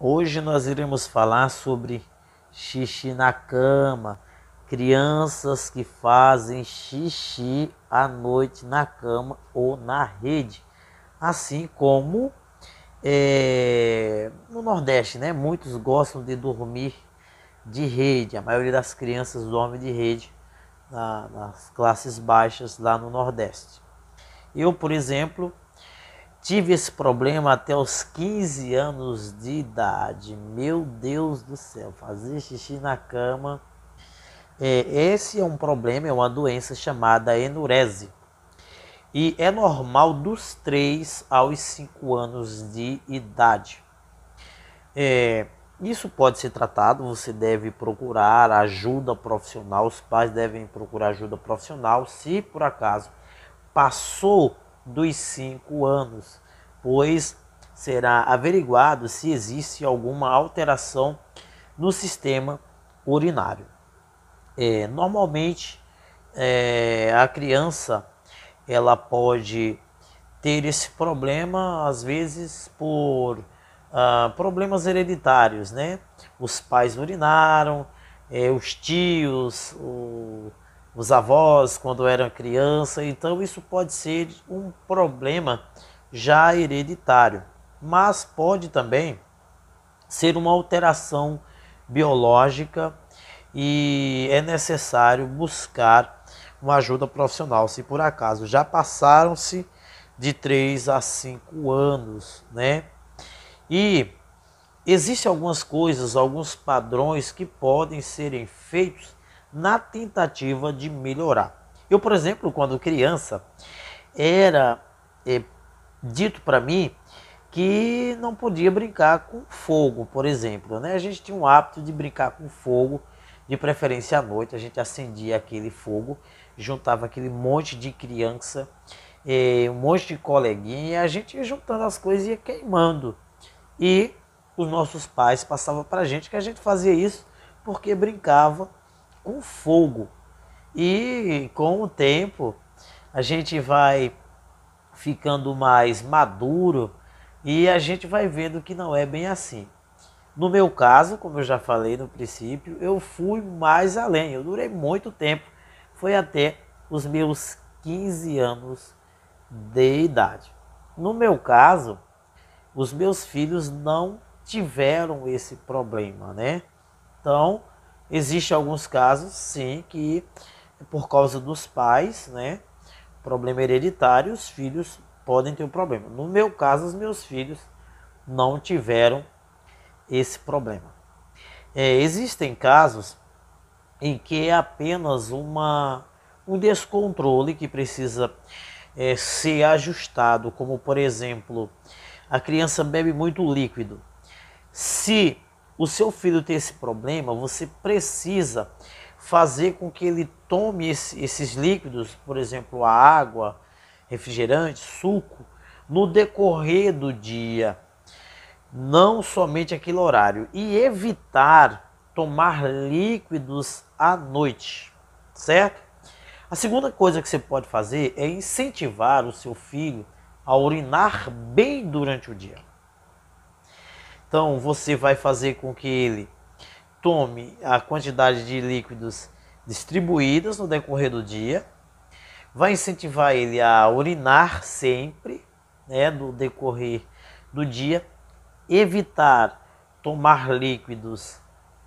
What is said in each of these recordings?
Hoje nós iremos falar sobre xixi na cama, crianças que fazem xixi à noite na cama ou na rede, assim como é, no Nordeste, né? Muitos gostam de dormir de rede, a maioria das crianças dorme de rede na, nas classes baixas lá no Nordeste. Eu, por exemplo, Tive esse problema até os 15 anos de idade. Meu Deus do céu, fazer xixi na cama. É, esse é um problema, é uma doença chamada enurese. E é normal dos 3 aos 5 anos de idade. É, isso pode ser tratado, você deve procurar ajuda profissional, os pais devem procurar ajuda profissional. Se por acaso passou dos cinco anos, pois será averiguado se existe alguma alteração no sistema urinário. É, normalmente, é, a criança ela pode ter esse problema às vezes por ah, problemas hereditários, né? Os pais urinaram, é, os tios, o, os avós quando eram criança. Então isso pode ser um problema já hereditário, mas pode também ser uma alteração biológica e é necessário buscar uma ajuda profissional se por acaso já passaram-se de 3 a 5 anos, né? E existem algumas coisas, alguns padrões que podem serem feitos na tentativa de melhorar. Eu, por exemplo, quando criança, era é, dito para mim que não podia brincar com fogo, por exemplo. Né? A gente tinha um hábito de brincar com fogo, de preferência à noite. A gente acendia aquele fogo, juntava aquele monte de criança, eh, um monte de coleguinha, e a gente ia juntando as coisas e ia queimando. E os nossos pais passavam para a gente que a gente fazia isso porque brincava com fogo. E com o tempo a gente vai ficando mais maduro e a gente vai vendo que não é bem assim. No meu caso, como eu já falei no princípio, eu fui mais além, eu durei muito tempo, foi até os meus 15 anos de idade. No meu caso, os meus filhos não tiveram esse problema, né? Então, Existem alguns casos, sim, que por causa dos pais, né? Problema hereditário, os filhos podem ter um problema. No meu caso, os meus filhos não tiveram esse problema. É, existem casos em que é apenas uma, um descontrole que precisa é, ser ajustado, como por exemplo, a criança bebe muito líquido. Se o seu filho ter esse problema, você precisa fazer com que ele tome esse, esses líquidos, por exemplo, a água, refrigerante, suco, no decorrer do dia, não somente aquele horário, e evitar tomar líquidos à noite, certo? A segunda coisa que você pode fazer é incentivar o seu filho a urinar bem durante o dia. Então você vai fazer com que ele tome a quantidade de líquidos distribuídas no decorrer do dia, vai incentivar ele a urinar sempre, né, no decorrer do dia, evitar tomar líquidos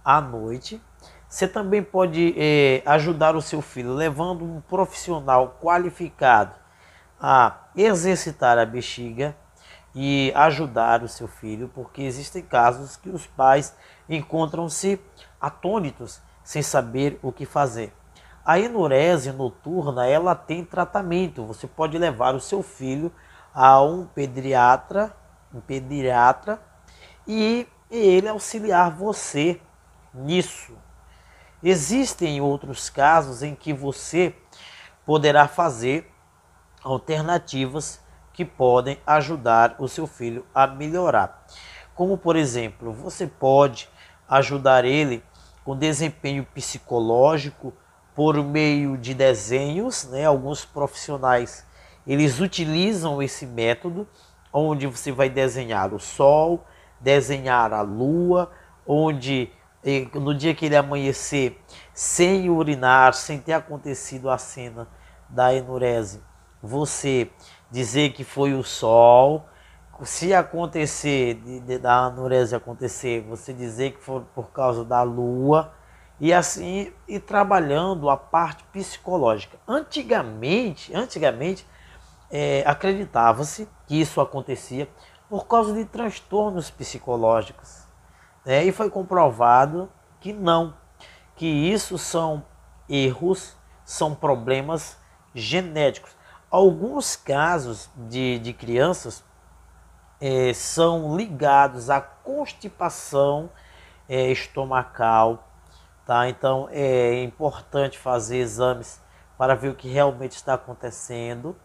à noite. Você também pode eh, ajudar o seu filho levando um profissional qualificado a exercitar a bexiga e ajudar o seu filho, porque existem casos que os pais encontram-se atônitos, sem saber o que fazer. A enurese noturna, ela tem tratamento. Você pode levar o seu filho a um pediatra, um pediatra e ele auxiliar você nisso. Existem outros casos em que você poderá fazer alternativas que podem ajudar o seu filho a melhorar. Como, por exemplo, você pode ajudar ele com desempenho psicológico por meio de desenhos, né? Alguns profissionais eles utilizam esse método onde você vai desenhar o sol, desenhar a lua, onde eh, no dia que ele amanhecer sem urinar, sem ter acontecido a cena da enurese, você dizer que foi o sol. Se acontecer, de, de, da anorese acontecer, você dizer que foi por causa da lua. E assim, e trabalhando a parte psicológica. Antigamente, antigamente é, acreditava-se que isso acontecia por causa de transtornos psicológicos. Né? E foi comprovado que não, que isso são erros, são problemas genéticos. Alguns casos de, de crianças é, são ligados à constipação é, estomacal. Tá? Então é importante fazer exames para ver o que realmente está acontecendo.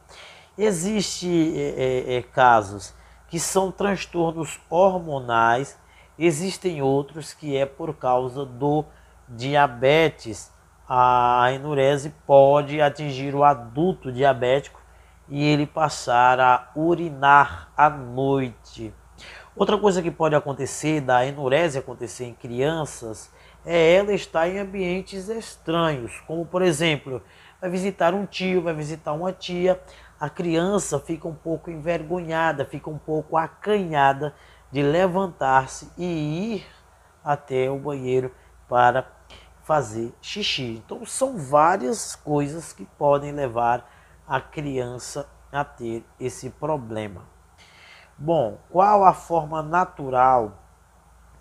Existem é, eh, casos que são transtornos hormonais, existem outros que é por causa do diabetes a enurese pode atingir o adulto diabético e ele passar a urinar à noite. Outra coisa que pode acontecer da enurese acontecer em crianças é ela estar em ambientes estranhos, como por exemplo, vai visitar um tio, vai visitar uma tia, a criança fica um pouco envergonhada, fica um pouco acanhada de levantar-se e ir até o banheiro para fazer xixi. Então são várias coisas que podem levar a criança a ter esse problema. Bom, qual a forma natural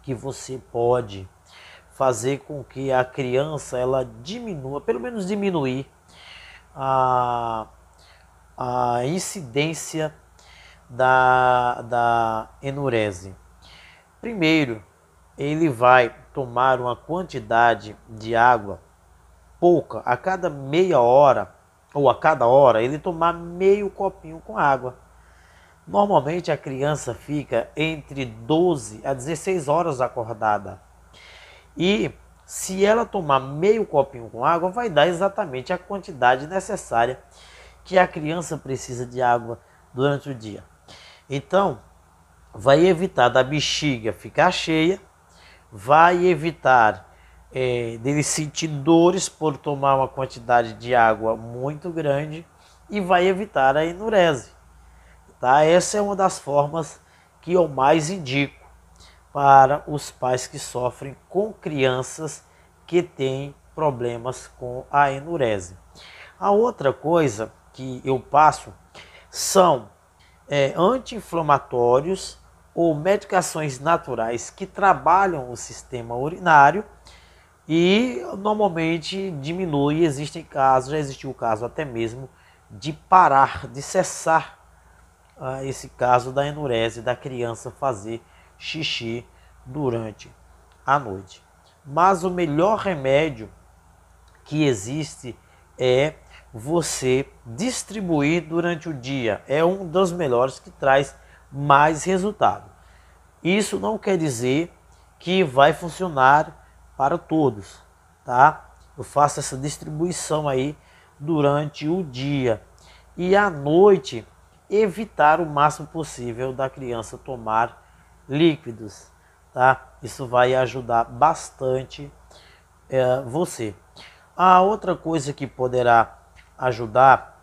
que você pode fazer com que a criança ela diminua, pelo menos diminuir a, a incidência da, da enurese? Primeiro, ele vai tomar uma quantidade de água pouca a cada meia hora ou a cada hora ele tomar meio copinho com água. Normalmente a criança fica entre 12 a 16 horas acordada. E se ela tomar meio copinho com água, vai dar exatamente a quantidade necessária que a criança precisa de água durante o dia. Então, vai evitar da bexiga ficar cheia vai evitar é, dele sentir dores por tomar uma quantidade de água muito grande e vai evitar a enurese. Tá? Essa é uma das formas que eu mais indico para os pais que sofrem com crianças que têm problemas com a enurese. A outra coisa que eu passo são é, anti-inflamatórios ou medicações naturais que trabalham o sistema urinário e normalmente diminui. Existem casos, já existiu o caso até mesmo de parar, de cessar ah, esse caso da enurese da criança fazer xixi durante a noite. Mas o melhor remédio que existe é você distribuir durante o dia. É um dos melhores que traz mais resultado. Isso não quer dizer que vai funcionar para todos, tá? Eu faço essa distribuição aí durante o dia e à noite evitar o máximo possível da criança tomar líquidos, tá? Isso vai ajudar bastante é, você. A outra coisa que poderá ajudar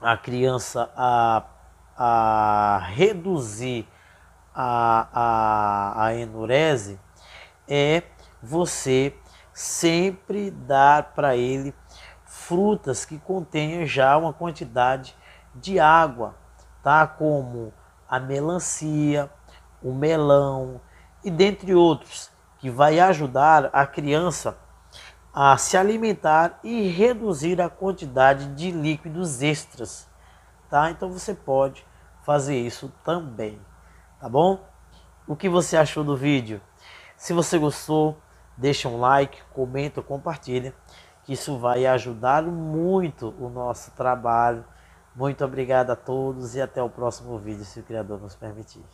a criança a a reduzir a, a, a enurese é você sempre dar para ele frutas que contenham já uma quantidade de água, tá? Como a melancia, o melão e dentre outros, que vai ajudar a criança a se alimentar e reduzir a quantidade de líquidos extras tá? Então você pode fazer isso também, tá bom? O que você achou do vídeo? Se você gostou, deixa um like, comenta, compartilha, que isso vai ajudar muito o nosso trabalho. Muito obrigado a todos e até o próximo vídeo, se o Criador nos permitir.